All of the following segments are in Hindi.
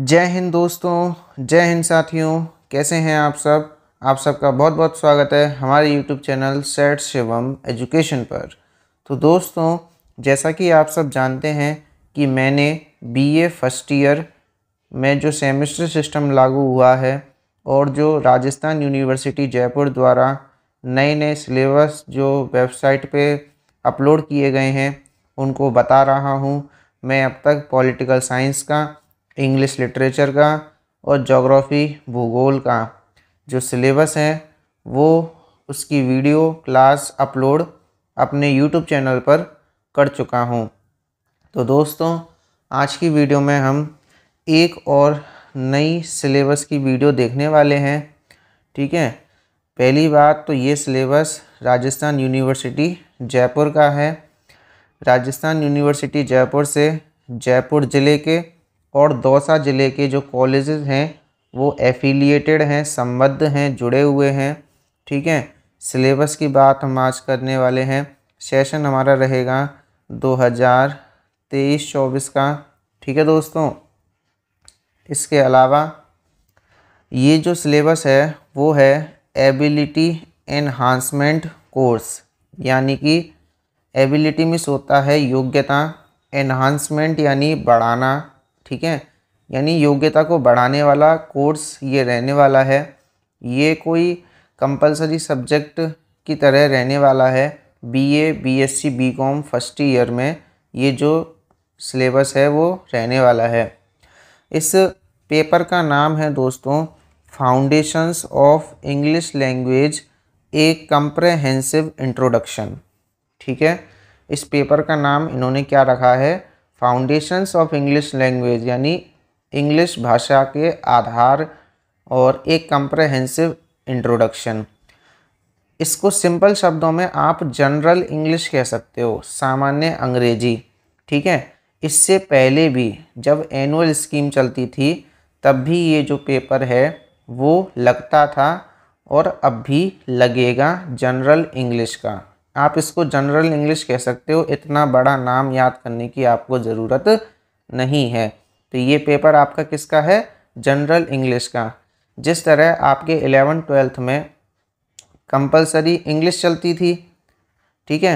जय हिंद दोस्तों जय हिंद साथियों कैसे हैं आप सब आप सबका बहुत बहुत स्वागत है हमारे यूट्यूब चैनल सेट शिवम एजुकेशन पर तो दोस्तों जैसा कि आप सब जानते हैं कि मैंने बीए फर्स्ट ईयर में जो सेमेस्टर सिस्टम लागू हुआ है और जो राजस्थान यूनिवर्सिटी जयपुर द्वारा नए नए सिलेबस जो वेबसाइट पे अपलोड किए गए हैं उनको बता रहा हूँ मैं अब तक पॉलिटिकल साइंस का इंग्लिश लिटरेचर का और जोग्राफ़ी भूगोल का जो सिलेबस है वो उसकी वीडियो क्लास अपलोड अपने यूट्यूब चैनल पर कर चुका हूँ तो दोस्तों आज की वीडियो में हम एक और नई सिलेबस की वीडियो देखने वाले हैं ठीक है पहली बात तो ये सिलेबस राजस्थान यूनिवर्सिटी जयपुर का है राजस्थान यूनिवर्सिटी जयपुर से जयपुर ज़िले के और दौसा ज़िले के जो कॉलेज हैं वो एफिलिएटेड हैं संबद्ध हैं जुड़े हुए हैं ठीक है सिलेबस की बात हम आज करने वाले हैं सेशन हमारा रहेगा दो हज़ार तेईस चौबीस का ठीक है दोस्तों इसके अलावा ये जो सिलेबस है वो है एबिलिटी एनहांसमेंट कोर्स यानी कि एबिलिटी मिस होता है योग्यता एनहांसमेंट यानी बढ़ाना ठीक है यानी योग्यता को बढ़ाने वाला कोर्स ये रहने वाला है ये कोई कंपलसरी सब्जेक्ट की तरह रहने वाला है B A B S C B com first year में ये जो सिलेबस है वो रहने वाला है इस पेपर का नाम है दोस्तों foundations of English language a comprehensive introduction ठीक है इस पेपर का नाम इन्होंने क्या रखा है फाउंडेशंस ऑफ इंग्लिश लैंग्वेज यानी इंग्लिश भाषा के आधार और एक कंप्रहेंसिव इंट्रोडक्शन इसको सिंपल शब्दों में आप जनरल इंग्लिश कह सकते हो सामान्य अंग्रेजी ठीक है इससे पहले भी जब एनुअल स्कीम चलती थी तब भी ये जो पेपर है वो लगता था और अब भी लगेगा जनरल इंग्लिश का आप इसको जनरल इंग्लिश कह सकते हो इतना बड़ा नाम याद करने की आपको ज़रूरत नहीं है तो ये पेपर आपका किसका है जनरल इंग्लिश का जिस तरह आपके एलेवन ट्वेल्थ में कंपलसरी इंग्लिश चलती थी ठीक है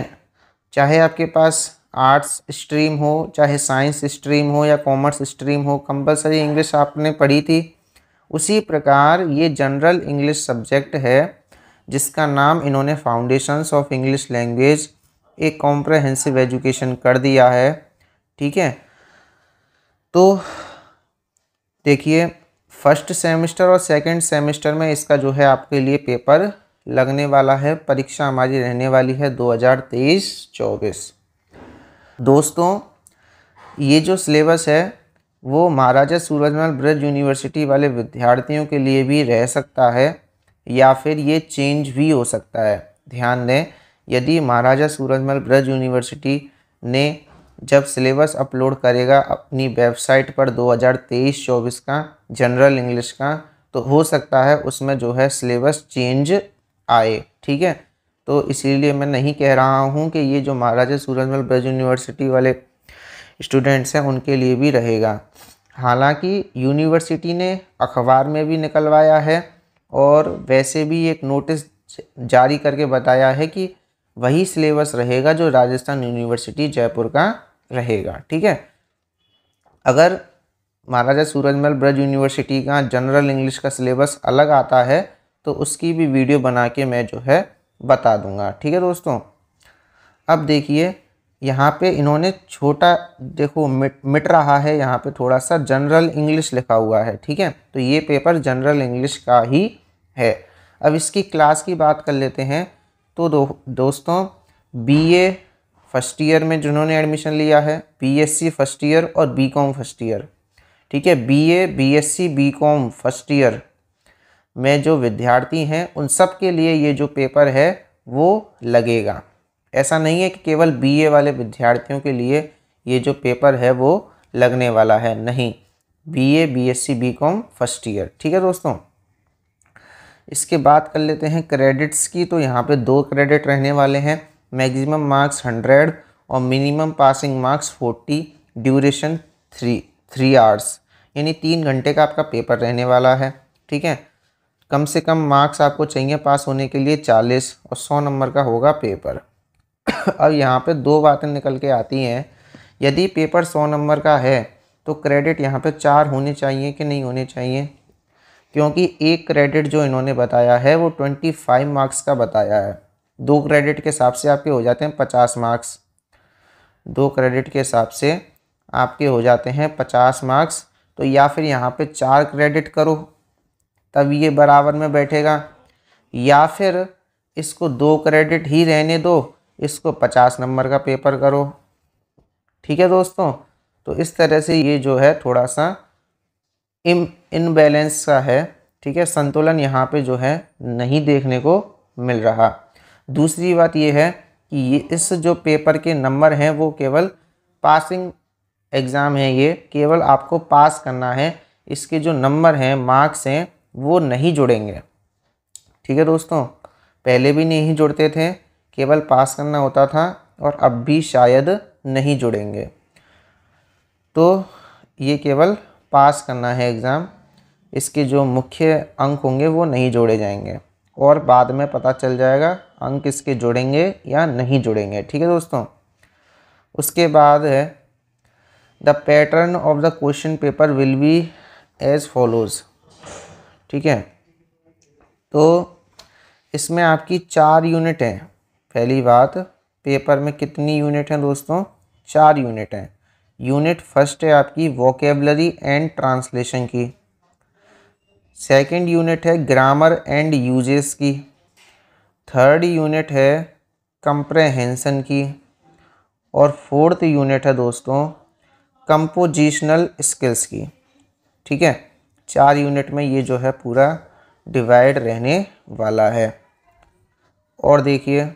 चाहे आपके पास आर्ट्स स्ट्रीम हो चाहे साइंस स्ट्रीम हो या कॉमर्स स्ट्रीम हो कंपलसरी इंग्लिश आपने पढ़ी थी उसी प्रकार ये जनरल इंग्लिश सब्जेक्ट है जिसका नाम इन्होंने फाउंडेशंस ऑफ इंग्लिश लैंग्वेज एक कॉम्प्रहेंसिव एजुकेशन कर दिया है ठीक है तो देखिए फर्स्ट सेमेस्टर और सेकंड सेमेस्टर में इसका जो है आपके लिए पेपर लगने वाला है परीक्षा हमारी रहने वाली है 2023-24 दोस्तों ये जो सिलेबस है वो महाराजा सूरजमल ब्रज यूनिवर्सिटी वाले विद्यार्थियों के लिए भी रह सकता है या फिर ये चेंज भी हो सकता है ध्यान दें यदि महाराजा सूरजमल ब्रज यूनिवर्सिटी ने जब सिलेबस अपलोड करेगा अपनी वेबसाइट पर 2023-24 का जनरल इंग्लिश का तो हो सकता है उसमें जो है सिलेबस चेंज आए ठीक है तो इसीलिए मैं नहीं कह रहा हूँ कि ये जो महाराजा सूरजमल ब्रज यूनिवर्सिटी वाले स्टूडेंट्स हैं उनके लिए भी रहेगा हालांकि यूनिवर्सिटी ने अखबार में भी निकलवाया है और वैसे भी एक नोटिस जारी करके बताया है कि वही सिलेबस रहेगा जो राजस्थान यूनिवर्सिटी जयपुर का रहेगा ठीक है अगर महाराजा सूरजमल ब्रज यूनिवर्सिटी का जनरल इंग्लिश का सिलेबस अलग आता है तो उसकी भी वीडियो बना के मैं जो है बता दूंगा ठीक है दोस्तों अब देखिए यहाँ पे इन्होंने छोटा देखो मिट मिट रहा है यहाँ पे थोड़ा सा जनरल इंग्लिश लिखा हुआ है ठीक है तो ये पेपर जनरल इंग्लिश का ही है अब इसकी क्लास की बात कर लेते हैं तो दो दोस्तों बीए फर्स्ट ईयर में जिन्होंने एडमिशन लिया है बीएससी फर्स्ट ईयर और बीकॉम फर्स्ट ईयर ठीक है BA BSc BCom first year में जो विद्यार्थी हैं उन सब के लिए ये जो पेपर है वो लगेगा ऐसा नहीं है कि केवल बीए वाले विद्यार्थियों के लिए ये जो पेपर है वो लगने वाला है नहीं BA BSc BCom first year ठीक है दोस्तों इसके बाद कर लेते हैं क्रेडिट्स की तो यहाँ पे दो क्रेडिट रहने वाले हैं मैक्सिमम मार्क्स हंड्रेड और minimum passing marks forty duration three three hours यानी तीन घंटे का आपका पेपर रहने वाला है ठीक है कम से कम मार्क्स आपको चाहिए पास होने के लिए चालीस और सौ नंबर का होगा पेपर अब यहाँ पे दो बातें निकल के आती हैं यदि पेपर सौ नंबर का है तो क्रेडिट यहाँ पे चार होने चाहिए कि नहीं होने चाहिए क्योंकि एक क्रेडिट जो इन्होंने बताया है वो ट्वेंटी फाइव मार्क्स का बताया है दो क्रेडिट के हिसाब से आपके हो जाते हैं पचास मार्क्स दो क्रेडिट के हिसाब से आपके हो जाते हैं पचास मार्क्स तो या फिर यहाँ पर चार क्रेडिट करो तब ये बराबर में बैठेगा या फिर इसको दो क्रेडिट ही रहने दो इसको पचास नंबर का पेपर करो ठीक है दोस्तों तो इस तरह से ये जो है थोड़ा सा इम इनबैलेंस का है ठीक है संतुलन यहाँ पे जो है नहीं देखने को मिल रहा दूसरी बात ये है कि ये इस जो पेपर के नंबर हैं वो केवल पासिंग एग्ज़ाम है ये केवल आपको पास करना है इसके जो नंबर हैं मार्क्स हैं वो नहीं जुड़ेंगे ठीक है दोस्तों पहले भी नहीं जुड़ते थे केवल पास करना होता था और अब भी शायद नहीं जुड़ेंगे तो ये केवल पास करना है एग्ज़ाम इसके जो मुख्य अंक होंगे वो नहीं जोड़े जाएंगे और बाद में पता चल जाएगा अंक इसके जुड़ेंगे या नहीं जुड़ेंगे ठीक है दोस्तों उसके बाद है the pattern of the question paper will be as follows ठीक है तो इसमें आपकी चार यूनिट हैं पहली बात पेपर में कितनी यूनिट हैं दोस्तों चार यूनिट हैं यूनिट फर्स्ट है आपकी वोकेबलरी एंड ट्रांसलेशन की सेकंड यूनिट है ग्रामर एंड यूजेस की थर्ड यूनिट है कंप्रहेंसन की और फोर्थ यूनिट है दोस्तों कंपोजिशनल स्किल्स की ठीक है चार यूनिट में ये जो है पूरा डिवाइड रहने वाला है और देखिए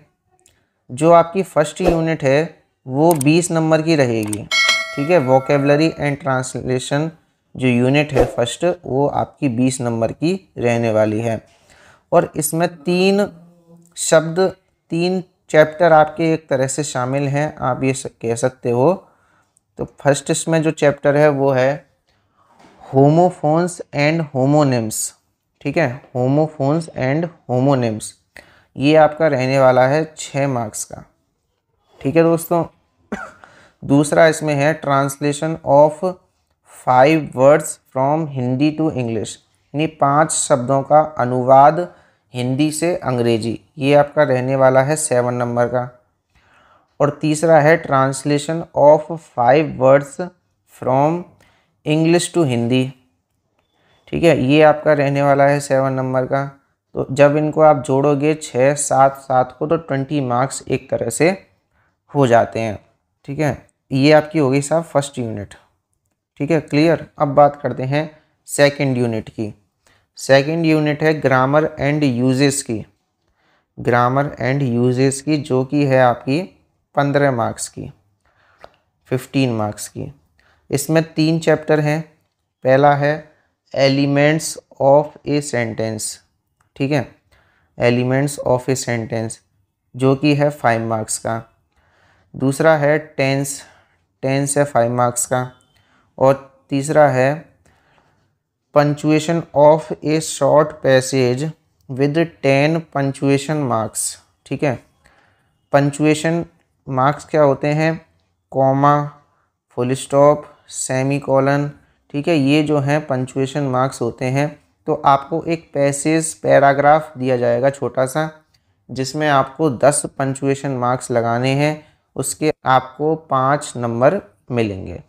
जो आपकी फ़र्स्ट यूनिट है वो बीस नंबर की रहेगी ठीक है वोकेबलरी एंड ट्रांसलेशन जो यूनिट है फर्स्ट वो आपकी बीस नंबर की रहने वाली है और इसमें तीन शब्द तीन चैप्टर आपके एक तरह से शामिल हैं आप ये कह सकते हो तो फर्स्ट इसमें जो चैप्टर है वो है होमोफोन्स एंड होमोनिम्स ठीक है होमोफोन्स एंड होमोनिम्स ये आपका रहने वाला है छः मार्क्स का ठीक है दोस्तों दूसरा इसमें है translation of five words from Hindi to English यानी पांच शब्दों का अनुवाद हिंदी से अंग्रेजी ये आपका रहने वाला है सेवन नंबर का और तीसरा है translation of five words from English to Hindi ठीक है ये आपका रहने वाला है सेवन नंबर का तो जब इनको आप जोड़ोगे छः सात सात को तो ट्वेंटी मार्क्स एक तरह से हो जाते हैं ठीक है ये आपकी होगी साहब फर्स्ट यूनिट ठीक है क्लियर अब बात करते हैं सेकंड यूनिट की सेकंड यूनिट है ग्रामर एंड यूजेस की ग्रामर एंड यूजेस की जो कि है आपकी पंद्रह मार्क्स की फिफ्टीन मार्क्स की इसमें तीन चैप्टर हैं पहला है एलिमेंट्स ऑफ ए सेंटेंस ठीक है एलिमेंट्स ऑफ ए सेंटेंस जो कि है फाइव मार्क्स का दूसरा है टेंस टेंस है फाइव मार्क्स का और तीसरा है punctuation of a short passage with ten punctuation marks ठीक है पंचुएशन मार्क्स क्या होते हैं comma full stop semicolon ठीक है ये जो हैं पंचुएशन मार्क्स होते हैं तो आपको एक पैसेज पैराग्राफ दिया जाएगा छोटा सा जिसमें आपको दस पंचुएशन मार्क्स लगाने हैं उसके आपको पाँच नंबर मिलेंगे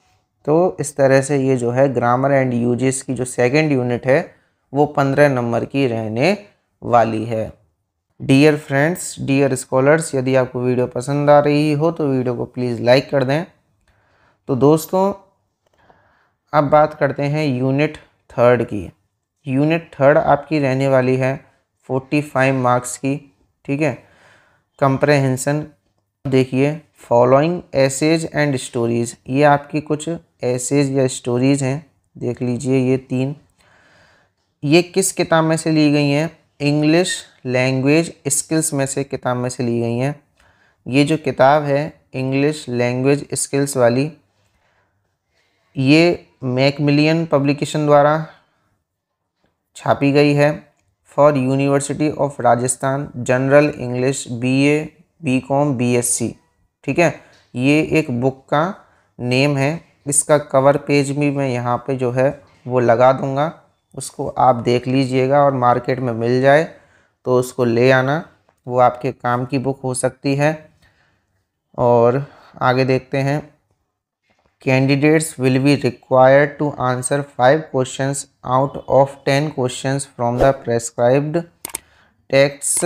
तो इस तरह से ये जो है ग्रामर एंड यूजेस की जो सेकेंड यूनिट है वो पंद्रह नंबर की रहने वाली है डियर फ्रेंड्स डियर स्कॉलर्स यदि आपको वीडियो पसंद आ रही हो तो वीडियो को प्लीज़ लाइक कर दें तो दोस्तों अब बात करते हैं यूनिट थर्ड की यूनिट थर्ड आपकी रहने वाली है फोर्टी फाइव मार्क्स की ठीक है कंप्रेहेंसन देखिए फॉलोइंग एसेज एंड स्टोरीज ये आपकी कुछ एसेज या स्टोरीज हैं देख लीजिए ये तीन ये किस किताब में से ली गई हैं इंग्लिश लैंग्वेज स्किल्स में से किताब में से ली गई हैं ये जो किताब है इंग्लिश लैंग्वेज स्किल्स वाली ये मैकमिलियन पब्लिकेशन द्वारा छापी गई है for University of Rajasthan general English B A BCom B S C ठीक है ये एक बुक का नेम है इसका कवर पेज भी मैं यहाँ पे जो है वो लगा दूँगा उसको आप देख लीजिएगा और मार्केट में मिल जाए तो उसको ले आना वो आपके काम की बुक हो सकती है और आगे देखते हैं candidates will be required to answer 5 questions out of 10 questions from the prescribed text.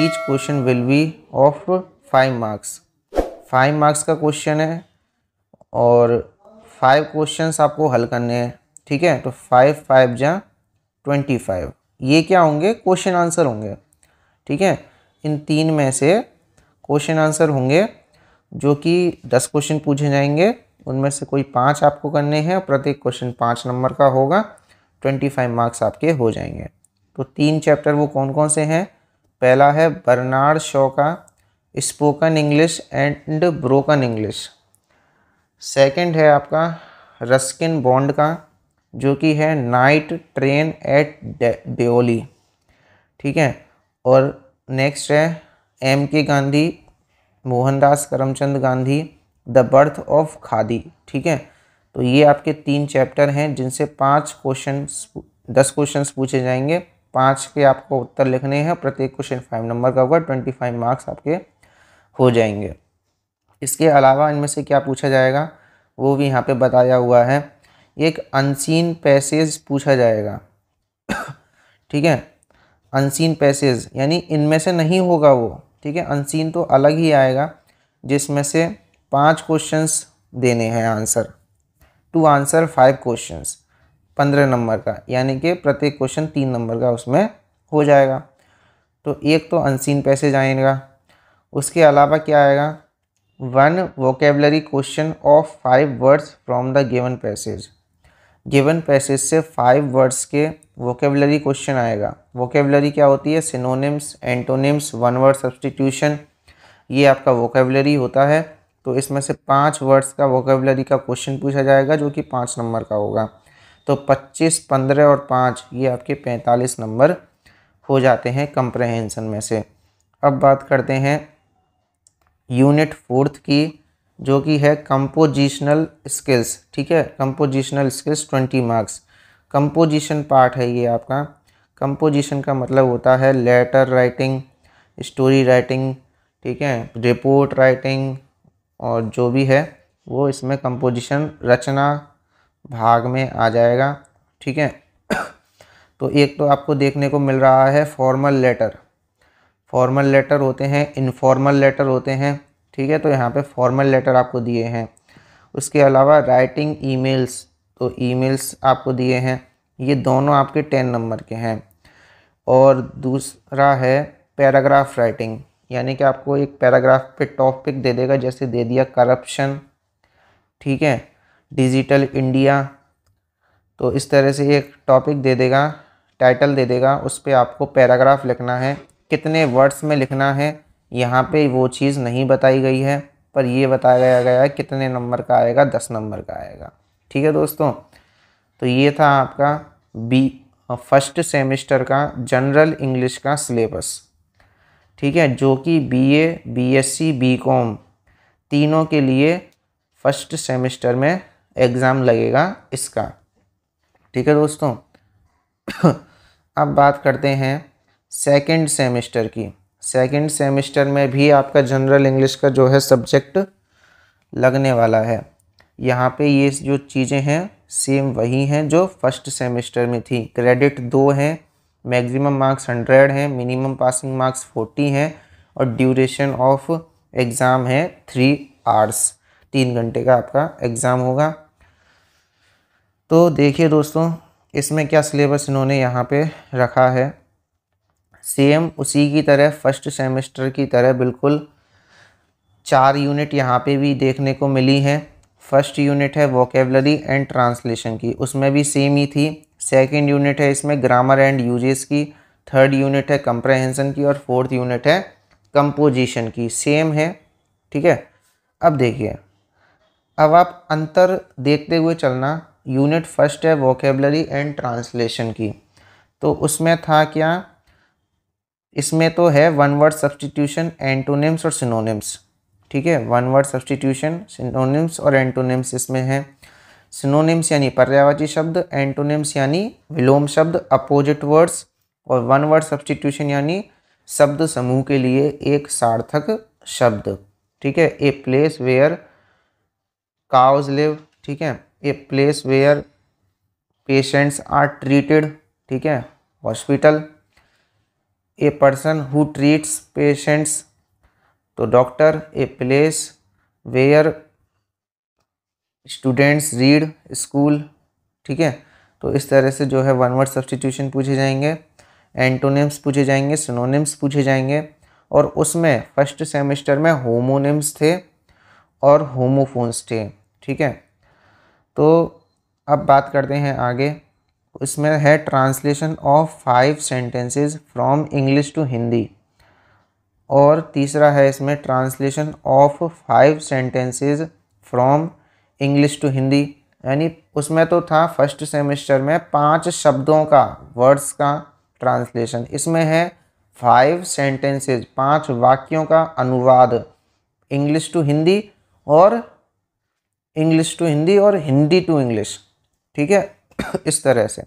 Each question will be of 5 marks. 5 marks का question है और 5 questions आपको हल करने हैं ठीक है तो 5 5 जा 25 ये क्या होंगे क्वेश्चन आंसर होंगे ठीक है इन तीन में से क्वेश्चन आंसर होंगे जो कि 10 क्वेश्चन पूछे जाएंगे उनमें से कोई पाँच आपको करने हैं प्रत्येक क्वेश्चन पाँच नंबर का होगा ट्वेंटी फाइव मार्क्स आपके हो जाएंगे तो तीन चैप्टर वो कौन कौन से हैं पहला है बर्नार्ड शो का spoken English and broken English second है आपका रस्किन बॉन्ड का जो कि है नाइट ट्रेन एट डेओली ठीक है और नेक्स्ट है M K Gandhi Mohandas Karamchand Gandhi the birth of Khadi ठीक है तो ये आपके तीन चैप्टर हैं जिनसे पाँच क्वेश्चन दस क्वेश्चन पूछे जाएंगे पाँच के आपको उत्तर लिखने हैं प्रत्येक क्वेश्चन फाइव नंबर का होगा ट्वेंटी फाइव मार्क्स आपके हो जाएंगे इसके अलावा इनमें से क्या पूछा जाएगा वो भी यहाँ पे बताया हुआ है एक अनसीन पैसेज पूछा जाएगा ठीक है अनसीन पैसेज यानी इनमें से नहीं होगा वो ठीक है अनसीन तो अलग ही आएगा जिसमें से पाँच क्वेश्चंस देने हैं answer to answer five questions पंद्रह नंबर का यानी कि प्रत्येक क्वेश्चन तीन नंबर का उसमें हो जाएगा तो एक तो अनसीन पैसेज आएगा उसके अलावा क्या आएगा one vocabulary question of five words from the given passage given passage से फाइव वर्ड्स के वोकेबलरी क्वेश्चन आएगा वोकेबलरी क्या होती है synonyms antonyms one word substitution ये आपका वोकेबलरी होता है तो इसमें से पाँच वर्ड्स का वोकेबलरी का क्वेश्चन पूछा जाएगा जो कि पाँच नंबर का होगा तो पच्चीस पंद्रह और पाँच ये आपके पैंतालीस नंबर हो जाते हैं कंप्रहेंसन में से अब बात करते हैं यूनिट फोर्थ की जो कि है कंपोजिशनल स्किल्स ठीक है compositional skills twenty marks composition part है ये आपका कंपोजिशन का मतलब होता है लेटर राइटिंग स्टोरी राइटिंग ठीक है रिपोर्ट राइटिंग और जो भी है वो इसमें कंपोजिशन रचना भाग में आ जाएगा ठीक है तो एक तो आपको देखने को मिल रहा है फॉर्मल लेटर फॉर्मल लेटर होते हैं इनफॉर्मल लेटर होते हैं ठीक है तो यहाँ पे फॉर्मल लेटर आपको दिए हैं उसके अलावा राइटिंग ईमेल्स तो ईमेल्स आपको दिए हैं ये दोनों आपके टेन नंबर के हैं और दूसरा है पैराग्राफ राइटिंग यानी कि आपको एक पैराग्राफ पे टॉपिक दे देगा जैसे दे दिया करप्शन ठीक है डिजिटल इंडिया तो इस तरह से एक टॉपिक दे देगा टाइटल दे देगा उस पर आपको पैराग्राफ लिखना है कितने वर्ड्स में लिखना है यहाँ पे वो चीज़ नहीं बताई गई है पर ये बताया गया है कितने नंबर का आएगा दस नंबर का आएगा ठीक है दोस्तों तो ये था आपका बी फर्स्ट सेमेस्टर का जनरल इंग्लिश का सिलेबस ठीक है जो कि बीए, बीएससी, बीकॉम तीनों के लिए फर्स्ट सेमेस्टर में एग्ज़ाम लगेगा इसका ठीक है दोस्तों अब बात करते हैं सेकंड सेमेस्टर की सेकंड सेमेस्टर में भी आपका जनरल इंग्लिश का जो है सब्जेक्ट लगने वाला है यहाँ पे ये जो चीज़ें हैं सेम वही हैं जो फर्स्ट सेमेस्टर में थी क्रेडिट दो हैं मैक्सिमम मार्क्स हंड्रेड हैं मिनिमम पासिंग मार्क्स फोर्टी हैं और ड्यूरेशन ऑफ एग्ज़ाम है थ्री आवर्स तीन घंटे का आपका एग्ज़ाम होगा तो देखिए दोस्तों इसमें क्या सिलेबस इन्होंने यहाँ पे रखा है सेम उसी की तरह फर्स्ट सेमेस्टर की तरह बिल्कुल चार यूनिट यहाँ पे भी देखने को मिली हैं फर्स्ट यूनिट है वोकेबलरी एंड ट्रांसलेशन की उसमें भी सेम ही थी सेकंड यूनिट है इसमें ग्रामर एंड यूजेस की थर्ड यूनिट है कंप्रहेंसन की और फोर्थ यूनिट है कंपोजिशन की सेम है ठीक है अब देखिए अब आप अंतर देखते हुए चलना यूनिट फर्स्ट है वोकेबलरी एंड ट्रांसलेशन की तो उसमें था क्या इसमें तो है वन वर्ड सब्सटीट्यूशन एंटोनिम्स और सिनोनिम्स ठीक है वन वर्ड सब्सटीट्यूशन सिनोनिम्स और एंटोनिम्स इसमें हैं सिनोनिम्स यानी पर्यावाची शब्द एंटोनिम्स यानी विलोम शब्द अपोजिट वर्ड्स और वन वर्ड सब्सटीट्यूशन यानी शब्द समूह के लिए एक सार्थक शब्द ठीक है a place where cows live ठीक है a place where patients are treated ठीक है hospital a person who treats patients तो doctor a place where students read school ठीक है तो इस तरह से जो है वन वर्ड सब्सटीट्यूशन पूछे जाएंगे एंटोनिम्स पूछे जाएंगे सिनोनिम्स पूछे जाएंगे और उसमें फर्स्ट सेमेस्टर में होमोनिम्स थे और होमोफोन्स थे ठीक है तो अब बात करते हैं आगे इसमें है translation of five sentences from English to Hindi और तीसरा है इसमें translation of five sentences from English to Hindi यानी उसमें तो था फर्स्ट सेमेस्टर में पांच शब्दों का वर्ड्स का ट्रांसलेशन इसमें है फाइव सेंटेंसेस पांच वाक्यों का अनुवाद इंग्लिश टू हिंदी और इंग्लिश टू हिंदी और हिंदी टू इंग्लिश ठीक है इस तरह से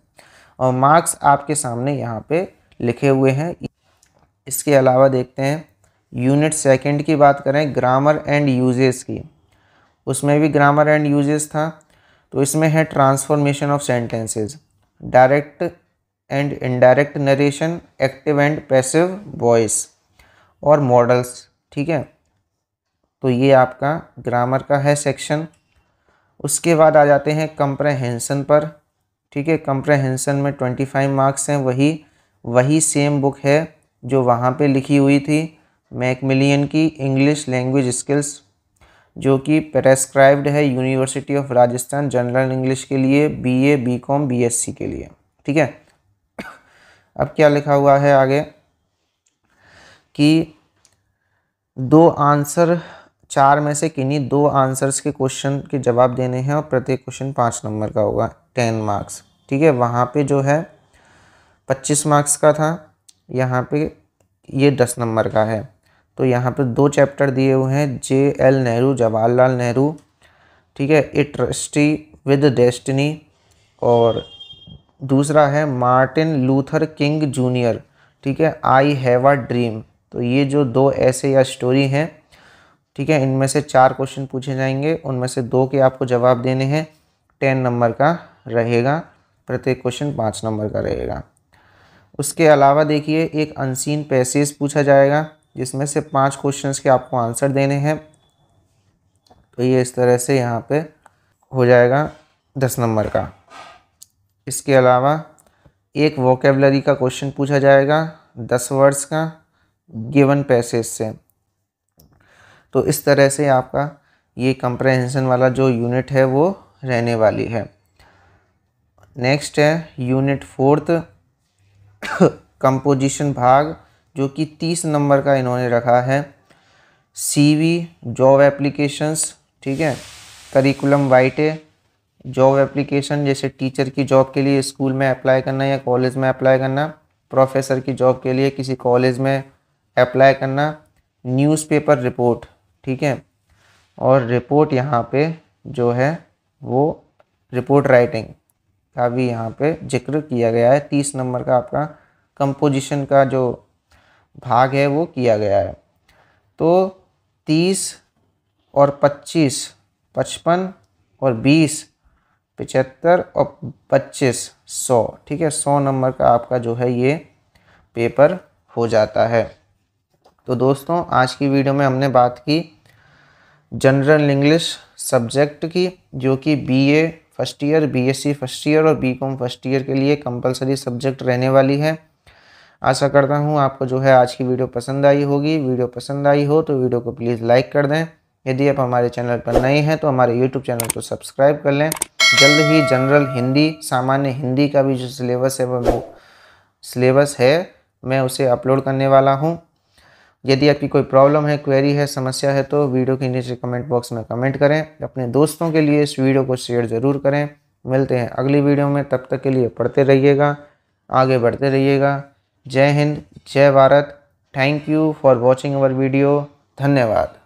और मार्क्स आपके सामने यहाँ पे लिखे हुए हैं इसके अलावा देखते हैं यूनिट सेकंड की बात करें ग्रामर एंड यूजेस की उसमें भी ग्रामर एंड यूजेस था तो इसमें है transformation of sentences direct and indirect narration active and passive voice और मॉडल्स ठीक है तो ये आपका ग्रामर का है सेक्शन उसके बाद आ जाते हैं कंप्रहेंसन पर ठीक है कंप्रहेंसन में ट्वेंटी फाइव मार्क्स हैं वही वही सेम बुक है जो वहाँ पे लिखी हुई थी मैकमिलियन की इंग्लिश लैंग्वेज स्किल्स जो कि प्रेस्क्राइब्ड है University of Rajasthan general English के लिए बीए बीकॉम बीएससी के लिए ठीक है अब क्या लिखा हुआ है आगे कि दो आंसर चार में से किन्हीं दो आंसर्स के क्वेश्चन के जवाब देने हैं और प्रत्येक क्वेश्चन पाँच नंबर का होगा टेन मार्क्स ठीक है वहाँ पे जो है पच्चीस मार्क्स का था यहाँ पे ये दस नंबर का है तो यहाँ पर दो चैप्टर दिए हुए हैं जे एल नेहरू जवाहरलाल नेहरू ठीक है ए ट्रस्टी विद डेस्टिनी और दूसरा है मार्टिन लूथर किंग जूनियर ठीक है आई हैव अ ड्रीम तो ये जो दो ऐसे या स्टोरी हैं ठीक है इनमें से चार क्वेश्चन पूछे जाएंगे उनमें से दो के आपको जवाब देने हैं टेन नंबर का रहेगा प्रत्येक क्वेश्चन पाँच नंबर का रहेगा उसके अलावा देखिए एक अनसीन पैसेज पूछा जाएगा जिसमें से पांच क्वेश्चंस के आपको आंसर देने हैं तो ये इस तरह से यहाँ पे हो जाएगा दस नंबर का इसके अलावा एक वोकेबलरी का क्वेश्चन पूछा जाएगा दस वर्ड्स का गिवन पैसेज से तो इस तरह से आपका ये कंप्रहेंसन वाला जो यूनिट है वो रहने वाली है नेक्स्ट है यूनिट फोर्थ कंपोजिशन भाग जो कि तीस नंबर का इन्होंने रखा है सीवी जॉब एप्लीकेशंस ठीक है करिकुलम वाइटे जॉब एप्लीकेशन जैसे टीचर की जॉब के लिए स्कूल में अप्लाई करना या कॉलेज में अप्लाई करना प्रोफेसर की जॉब के लिए किसी कॉलेज में अप्लाई करना न्यूज़पेपर रिपोर्ट ठीक है और रिपोर्ट यहाँ पे जो है वो रिपोर्ट राइटिंग का भी यहाँ पे जिक्र किया गया है तीस नंबर का आपका कंपोजिशन का जो भाग है वो किया गया है तो तीस और पच्चीस पचपन और बीस पचहत्तर और पच्चीस सौ ठीक है सौ नंबर का आपका जो है ये पेपर हो जाता है तो दोस्तों आज की वीडियो में हमने बात की जनरल इंग्लिश सब्जेक्ट की जो कि BA first year BSc first year और बीकॉम फर्स्ट ईयर के लिए कंपलसरी सब्जेक्ट रहने वाली है आशा करता हूँ आपको जो है आज की वीडियो पसंद आई होगी वीडियो पसंद आई हो तो वीडियो को प्लीज़ लाइक कर दें यदि आप हमारे चैनल पर नए हैं तो हमारे यूट्यूब चैनल को सब्सक्राइब कर लें जल्द ही जनरल हिंदी सामान्य हिंदी का भी जो सिलेबस है वो सिलेबस है मैं उसे अपलोड करने वाला हूँ यदि आपकी कोई प्रॉब्लम है क्वेरी है समस्या है तो वीडियो के नीचे कमेंट बॉक्स में कमेंट करें अपने दोस्तों के लिए इस वीडियो को शेयर ज़रूर करें मिलते हैं अगली वीडियो में तब तक के लिए पढ़ते रहिएगा आगे बढ़ते रहिएगा जय हिंद जय Bharat thank you for watching our video धन्यवाद